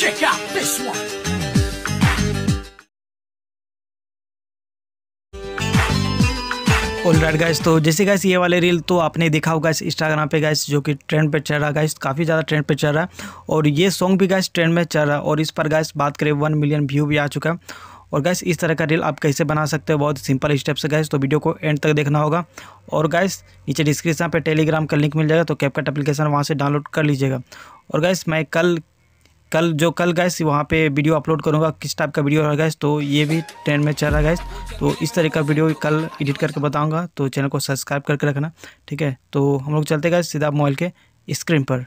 Check out this one. All right guys तो जैसे guys ये वाले रील तो आपने देखा होगा इस इंस्टाग्राम पे गाइस जो कि ट्रेंड पे चल रहा है गाइस काफ़ी ज़्यादा ट्रेंड पे चल रहा है और ये सॉन्ग भी गाइस ट्रेंड में चल रहा है और इस पर गाइस बात करें वन मिलियन व्यू भी आ चुका है और गैस इस तरह का रील आप कैसे बना सकते हो बहुत सिंपल स्टेप से गैस तो वीडियो को एंड तक देखना होगा और गाइस नीचे डिस्क्रिप्शन पर टेलीग्राम का लिंक मिल जाएगा तो कैपकट एप्लीकेशन वहाँ से डाउनलोड कर लीजिएगा और गैस मैं कल कल जो कल गैस वहाँ पे वीडियो अपलोड करूँगा किस टाइप का वीडियो रहेगा तो ये भी ट्रेंड में चल रहा गैस तो इस तरह का वीडियो कल एडिट करके बताऊँगा तो चैनल को सब्सक्राइब करके रखना ठीक है तो हम लोग चलते गए सीधा मोबाइल के स्क्रीन पर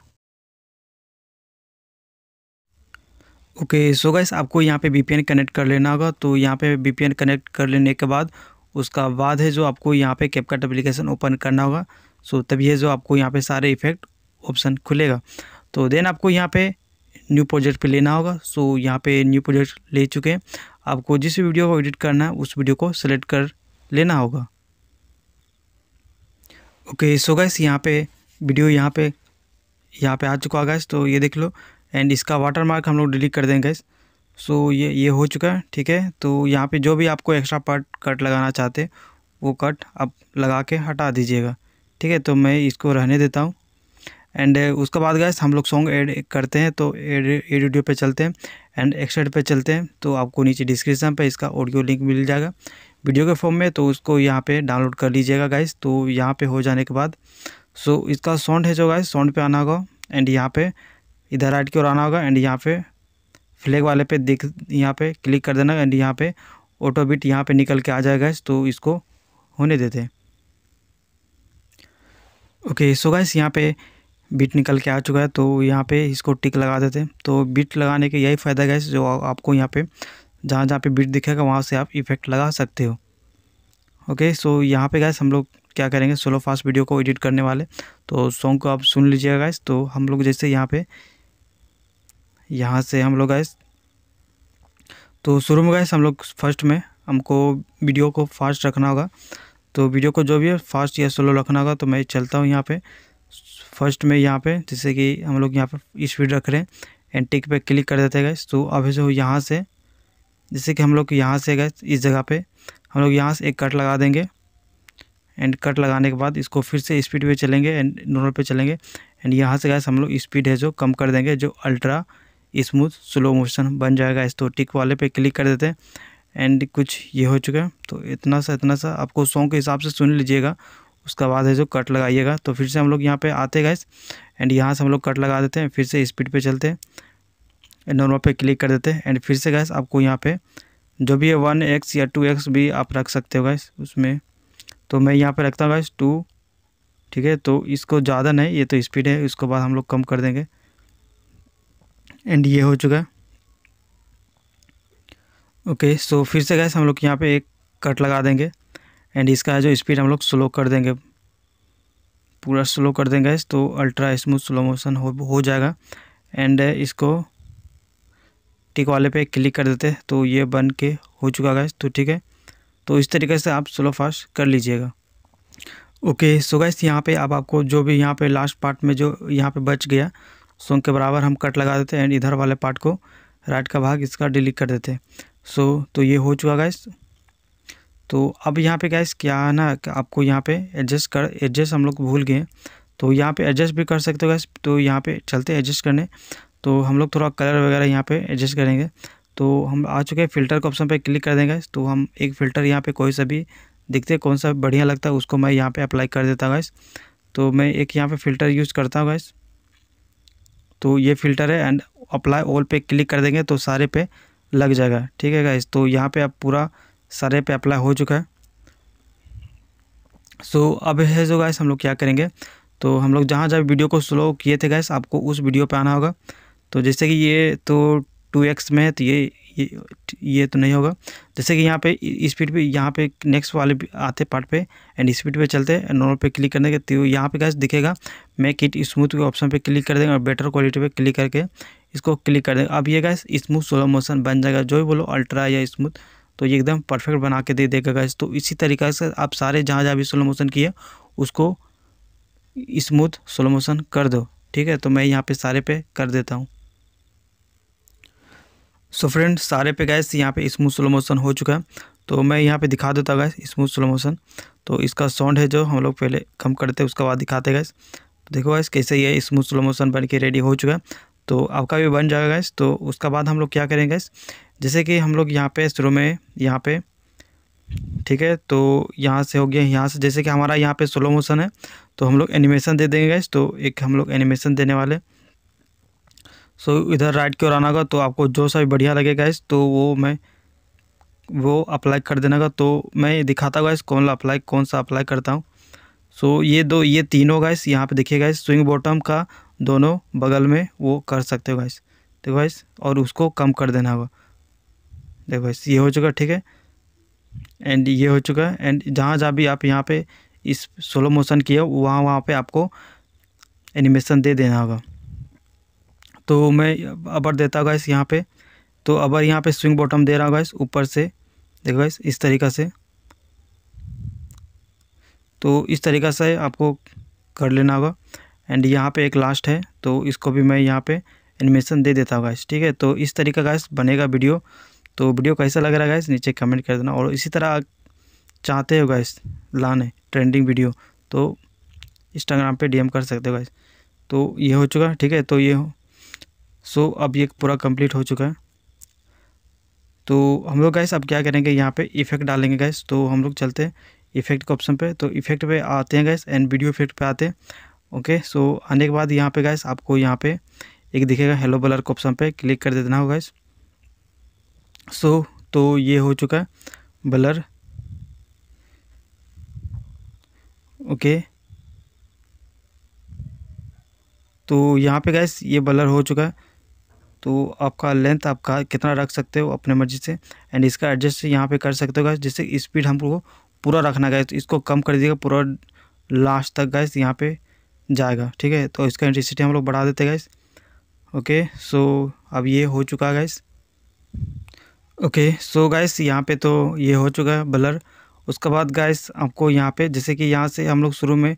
ओके सो गैस आपको यहाँ पे वीपीएन कनेक्ट कर लेना होगा तो यहाँ पे वीपीएन कनेक्ट कर लेने के बाद उसका बाद है जो आपको यहाँ पे कैपकट एप्लीकेशन ओपन करना होगा सो तभी है जो आपको यहाँ पे सारे इफेक्ट ऑप्शन खुलेगा तो देन आपको यहाँ पे न्यू प्रोजेक्ट पे लेना होगा सो यहाँ पे न्यू प्रोजेक्ट ले चुके हैं आपको जिस वीडियो को एडिट करना है उस वीडियो को सेलेक्ट कर लेना होगा ओके सो गैस यहाँ पे वीडियो यहाँ पे यहाँ पे आ चुका है गैस तो ये देख लो एंड इसका वाटर मार्क हम लोग डिलीट कर देंगे गैस सो ये ये हो चुका है ठीक है तो यहाँ पे जो भी आपको एक्स्ट्रा पार्ट कट लगाना चाहते वो कट आप लगा के हटा दीजिएगा ठीक है तो मैं इसको रहने देता हूँ एंड uh, उसके बाद गैस हम लोग सॉन्ग ऐड करते हैं तो एड एड ऑडियो पे चलते हैं एंड एक्सटेड पे चलते हैं तो आपको नीचे डिस्क्रिप्शन पे इसका ऑडियो लिंक मिल जाएगा वीडियो के फॉर्म में तो उसको यहाँ पे डाउनलोड कर लीजिएगा गाइस तो यहाँ पे हो जाने के बाद सो so, इसका साउंड है जो गाइस साउंड पे आना होगा एंड यहाँ पे इधर राइट की ओर आना होगा एंड यहाँ पे फ्लैग वाले पे दिख यहाँ पे क्लिक कर देना एंड यहाँ पे ऑटो बिट यहाँ पे निकल के आ जाएगा गाइस तो इसको होने देते ओके सो गाइस यहाँ पे बीट निकल के आ चुका है तो यहाँ पे इसको टिक लगा देते हैं तो बीट लगाने के यही फ़ायदा गैस जो आपको यहाँ पे जहाँ जहाँ पे बीट दिखेगा वहाँ से आप इफेक्ट लगा सकते हो ओके सो यहाँ पे गैस हम लोग क्या करेंगे सोलो फास्ट वीडियो को एडिट करने वाले तो सॉन्ग को आप सुन लीजिएगा गैस तो हम लोग जैसे यहाँ पर यहाँ से हम लोग गैस तो शुरू में गैस हम लोग फर्स्ट में हमको वीडियो को फास्ट रखना होगा तो वीडियो को जो भी है फास्ट या स्लो रखना होगा तो मैं चलता हूँ यहाँ पर फर्स्ट में यहाँ पे जैसे कि हम लोग यहाँ पर स्पीड रख रहे हैं एंड टिक पे क्लिक कर देते गए तो अभी जो यहाँ से जैसे कि हम लोग यहाँ से गए इस जगह पे हम लोग यहाँ से एक कट लगा देंगे एंड कट लगाने के बाद इसको फिर से स्पीड पे चलेंगे एंड नॉर्मल पे चलेंगे एंड यहाँ से गए हम लोग स्पीड है जो कम कर देंगे जो अल्ट्रा स्मूथ स्लो मोशन बन जाएगा इस तो टिक वाले पे क्लिक कर देते हैं एंड कुछ ये हो चुका है तो इतना सा इतना सा आपको सॉन्ग के हिसाब से सुन लीजिएगा उसका बाद है जो कट लगाइएगा तो फिर से हम लोग यहाँ पे आते गए एंड यहाँ से हम लोग कट लगा देते हैं फिर से स्पीड पे चलते हैं एंड नॉर्मल पे क्लिक कर देते हैं एंड फिर से गैस आपको यहाँ पे जो भी है वन एक्स या टू एक्स भी आप रख सकते हो गैस उसमें तो मैं यहाँ पे रखता हूँ गैस टू ठीक है तो इसको ज़्यादा नहीं ये तो स्पीड है इसको बाद हम लोग कम कर देंगे एंड ये हो चुका है ओके सो फिर से गैस हम लोग यहाँ पर एक कट लगा देंगे एंड इसका जो स्पीड हम लोग स्लो कर देंगे पूरा स्लो कर देंगे तो अल्ट्रा स्मूथ स्लो मोशन हो हो जाएगा एंड इसको टिक वाले पे क्लिक कर देते तो ये बन के हो चुका गैस तो ठीक है तो इस तरीके से आप स्लो फास्ट कर लीजिएगा ओके सो गैस यहाँ पे अब आप आपको जो भी यहाँ पे लास्ट पार्ट में जो यहाँ पे बच गया सो के बराबर हम कट लगा देते एंड इधर वाले पार्ट को राइट का भाग इसका डिलीट कर देते सो तो ये हो चुका गैस तो अब यहाँ पे गैस क्या है ना आपको यहाँ पे एडजस्ट कर एडजस्ट हम लोग भूल गए तो यहाँ पे एडजस्ट भी कर सकते हो गैस तो यहाँ पे चलते एडजस्ट करने तो हम लोग थोड़ा कलर वगैरह यहाँ पे एडजस्ट करेंगे तो हम आ चुके हैं फ़िल्टर के ऑप्शन पे क्लिक कर देंगे तो हम एक फ़िल्टर यहाँ पे कोई सा भी दिखते कौन सा बढ़िया लगता है उसको मैं यहाँ पर अप्लाई कर देता गैस तो मैं एक यहाँ पर फ़िल्टर यूज़ करता हूँ गैस तो ये फ़िल्टर है एंड अप्लाई ऑल पे क्लिक कर देंगे तो सारे पे लग जाएगा ठीक है गैस तो यहाँ पर आप पूरा सारे पे अप्लाई हो चुका है सो so, अब है जो गैस हम लोग क्या करेंगे तो हम लोग जहाँ जहाँ वीडियो को स्लो किए थे गैस आपको उस वीडियो पे आना होगा तो जैसे कि ये तो टू एक्स में है तो ये ये ये तो नहीं होगा जैसे कि यहाँ पे स्पीड पे यहाँ पे नेक्स्ट वाले आते पार्ट पे एंड स्पीड पे चलते हैं नॉर्मल पे क्लिक करने के तो यहाँ पे गैस दिखेगा मैं किट स्मूथ के ऑप्शन पे क्लिक कर देंगे और बेटर क्वालिटी पे क्लिक करके इसको क्लिक कर देंगे अब ये गैस स्मूथ स्लो मोशन बन जाएगा जो भी बोलो अल्ट्रा या स्मूथ तो ये एकदम परफेक्ट बना के दे देगा गैस तो इसी तरीके से आप सारे जहाँ जहाँ भी स्लो मोशन किए उसको स्मूथ स्लो मोशन कर दो ठीक है तो मैं यहाँ पे सारे पे कर देता हूँ सो फ्रेंड सारे पे गैस यहाँ पे स्मूथ स्लो मोशन हो चुका है तो मैं यहाँ पे दिखा देता गैस स्मूथ स्लो मोशन तो इसका साउंड है जो हम लोग पहले कम करते उसके बाद दिखाते गैस तो देखो गैस कैसे ये स्मूथ स्लो मोशन बन के रेडी हो चुका है तो आपका भी बन जाएगा गैस तो उसका बाद हम लोग क्या करेंगे गैस जैसे कि हम लोग यहाँ पे शुरू में यहाँ पे ठीक है तो यहाँ से हो गया यहाँ से जैसे कि हमारा यहाँ पे स्लो मोशन है तो हम लोग एनिमेशन दे देंगे गैस तो एक हम लोग एनिमेशन देने वाले सो इधर राइट की ओर आना होगा तो आपको जो सा भी बढ़िया लगेगा इस तो वो मैं वो अप्लाई कर देना का तो मैं दिखाता हूँ इस कौन अप्लाई कौन सा अप्लाई करता हूँ सो ये दो ये तीनों गाइस यहाँ पे देखिएगा इस स्विंग बॉटम का दोनों बगल में वो कर सकते हो गाइस देखो गाइस और उसको कम कर देना होगा देखो भाई ये हो चुका ठीक है एंड ये हो चुका है एंड जहाँ जहाँ भी आप यहाँ पे इस स्लो मोशन किया वहाँ वहाँ पे आपको एनिमेशन दे देना होगा तो मैं अबर देता होगा इस यहाँ पे तो अबर यहाँ पे स्विंग बॉटम दे रहा होगा इस ऊपर से देखो इस इस तरीका से तो इस तरीका से आपको कर लेना होगा एंड यहाँ पे एक लास्ट है तो इसको भी मैं यहाँ पे एनिमेशन दे देता होगा इस ठीक है तो इस तरीका इस बनेगा वीडियो तो वीडियो कैसा लग रहा है गाइस नीचे कमेंट कर देना और इसी तरह चाहते हो गाइस लाने ट्रेंडिंग वीडियो तो इंस्टाग्राम पे डीएम कर सकते हो गाइस तो ये हो चुका ठीक है तो ये हो सो अब ये पूरा कंप्लीट हो चुका है तो हम लोग गैस अब क्या करेंगे यहाँ पे इफेक्ट डालेंगे गैस तो हम लोग चलते हैं इफेक्ट के ऑप्शन पे तो इफेक्ट पे आते हैं गैस एंड वीडियो इफेक्ट पे आते हैं ओके सो आने के बाद यहाँ पर गैस आपको यहाँ पर एक दिखेगा हेलो बलर के ऑप्शन पर क्लिक कर देना होगा गैस सो so, तो ये हो चुका है ब्लर ओके तो यहाँ पे गैस ये ब्लर हो चुका है तो आपका लेंथ आपका कितना रख सकते हो अपने मर्जी से एंड इसका एडजस्ट यहाँ पे कर सकते हो गैस जिससे स्पीड हमको पूरा रखना गैस तो इसको कम कर दीजिएगा पूरा लास्ट तक गैस यहाँ पे जाएगा ठीक है तो इसका इंटेंसिटी हम लोग बढ़ा देते गैस ओके सो अब ये हो चुका है गैस ओके सो गाइस यहाँ पे तो ये हो चुका है ब्लर उसके बाद गाइस आपको यहाँ पे जैसे कि यहाँ से हम लोग शुरू में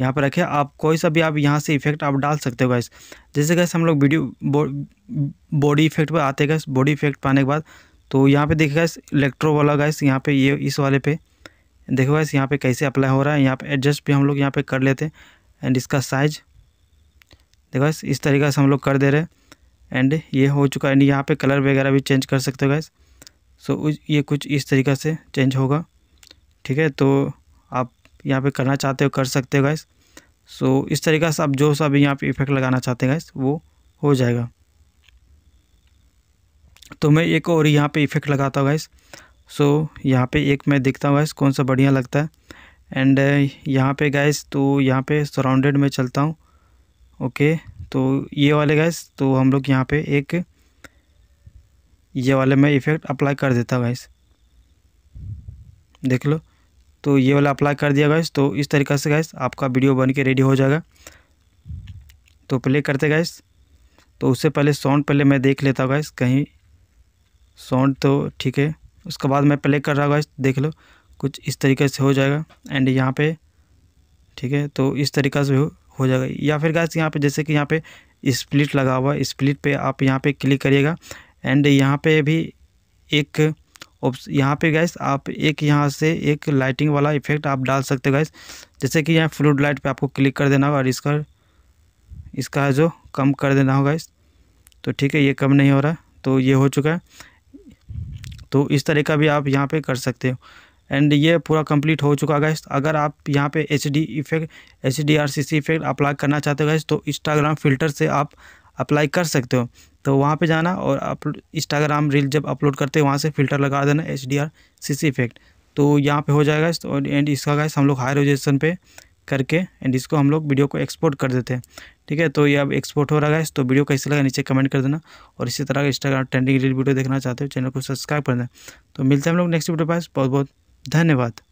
यहाँ पर रखे आप कोई सा भी आप यहाँ से इफेक्ट आप डाल सकते हो गाइस जैसे गैस हम लोग वीडियो बॉडी इफेक्ट पर आते गैस बॉडी इफेक्ट पाने के बाद तो यहाँ पे देखेगा गैस इलेक्ट्रो वाला गैस यहाँ पे ये इस वाले पे देखो गैस यहाँ पे कैसे अप्लाई हो रहा है यहाँ पे एडजस्ट भी हम लोग यहाँ पे कर लेते हैं एंड इसका साइज देखो गैस इस तरीके से हम लोग कर दे रहे हैं एंड ये हो चुका है एंड यहाँ पे कलर वगैरह भी चेंज कर सकते हो गैस सो ये कुछ इस तरीका से चेंज होगा ठीक है तो आप यहाँ पे करना चाहते हो कर सकते हो गैस सो इस तरीक़ा से आप जो सा भी यहाँ पे इफ़ेक्ट लगाना चाहते हैं गैस वो हो जाएगा तो मैं एक और यहाँ पे इफ़ेक्ट लगाता हूँ गैस सो यहाँ पे एक मैं देखता हूँ गैस कौन सा बढ़िया लगता है एंड यहाँ पे गैस तो यहाँ पे सराउंडेड में चलता हूँ ओके तो ये वाले गैस तो हम लोग यहाँ पे एक ये वाले में इफ़ेक्ट अप्लाई कर देता गैस देख लो तो ये वाला अप्लाई कर दिया गैस तो इस तरीके से गैस आपका वीडियो बन के रेडी हो जाएगा तो प्ले करते गैस तो उससे पहले साउंड पहले मैं देख लेता गैस कहीं साउंड तो ठीक है उसके बाद मैं प्ले कर रहा गैस देख लो कुछ इस तरीके से हो जाएगा एंड यहाँ पे ठीक है तो इस तरीक़ा से हो, जाएगा या फिर गैस यहाँ पे जैसे कि यहाँ पे स्प्लिट लगा हुआ है स्प्लिट पे आप यहाँ पे क्लिक करिएगा एंड यहाँ पे भी एक यहाँ पे गैस आप एक यहाँ से एक लाइटिंग वाला इफेक्ट आप डाल सकते हो गैस जैसे कि यहाँ फ्लूड लाइट पे आपको क्लिक कर देना होगा और इसका इसका जो कम कर देना होगा इस तो ठीक है ये कम नहीं हो रहा तो ये हो चुका है तो इस तरह का भी आप यहाँ पे कर सकते हो एंड ये पूरा कंप्लीट हो चुका है अगर आप यहाँ पे H D effect H D R C C effect apply करना चाहते हो गैस तो इंस्टाग्राम फिल्टर से आप अप्लाई कर सकते हो तो वहाँ पे जाना और अप इंस्टाग्राम रील जब अपलोड करते हैं वहाँ से फिल्टर लगा देना H D R C C effect तो यहाँ पे हो जाएगा तो एंड इसका गाइस हम लोग हाई रेजोल्यूशन पे करके एंड इसको हम लोग वीडियो को एक्सपोर्ट कर देते हैं ठीक है तो ये अब एक्सपोर्ट हो रहा है तो वीडियो कैसे लगा नीचे कमेंट कर देना और इसी तरह का इंस्टाग्राम ट्रेंडिंग रील वीडियो देखना चाहते हो चैनल को सब्सक्राइब कर देना तो मिलते हैं हम लोग नेक्स्ट वीडियो पास बहुत बहुत धन्यवाद